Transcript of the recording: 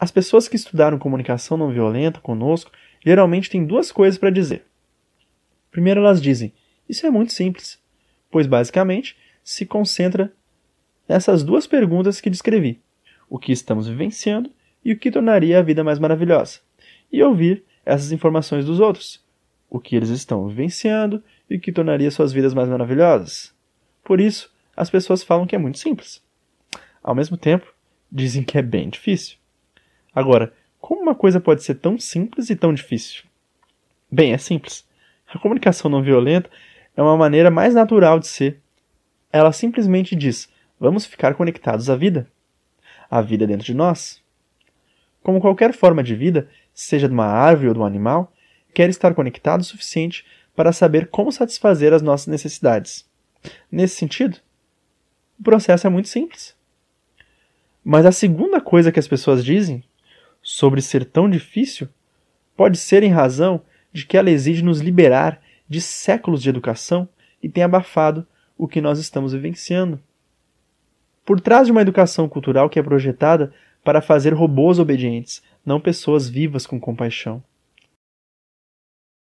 As pessoas que estudaram comunicação não violenta conosco geralmente têm duas coisas para dizer. Primeiro, elas dizem: Isso é muito simples, pois basicamente se concentra nessas duas perguntas que descrevi: o que estamos vivenciando e o que tornaria a vida mais maravilhosa, e ouvir essas informações dos outros, o que eles estão vivenciando e o que tornaria suas vidas mais maravilhosas. Por isso, as pessoas falam que é muito simples. Ao mesmo tempo, dizem que é bem difícil. Agora, como uma coisa pode ser tão simples e tão difícil? Bem, é simples. A comunicação não violenta é uma maneira mais natural de ser. Ela simplesmente diz: vamos ficar conectados à vida. A vida dentro de nós. Como qualquer forma de vida, seja de uma árvore ou de um animal, quer estar conectado o suficiente para saber como satisfazer as nossas necessidades. Nesse sentido, o processo é muito simples. Mas a segunda coisa que as pessoas dizem sobre ser tão difícil pode ser em razão de que ela exige nos liberar de séculos de educação e tem abafado o que nós estamos vivenciando. Por trás de uma educação cultural que é projetada para fazer robôs obedientes, não pessoas vivas com compaixão.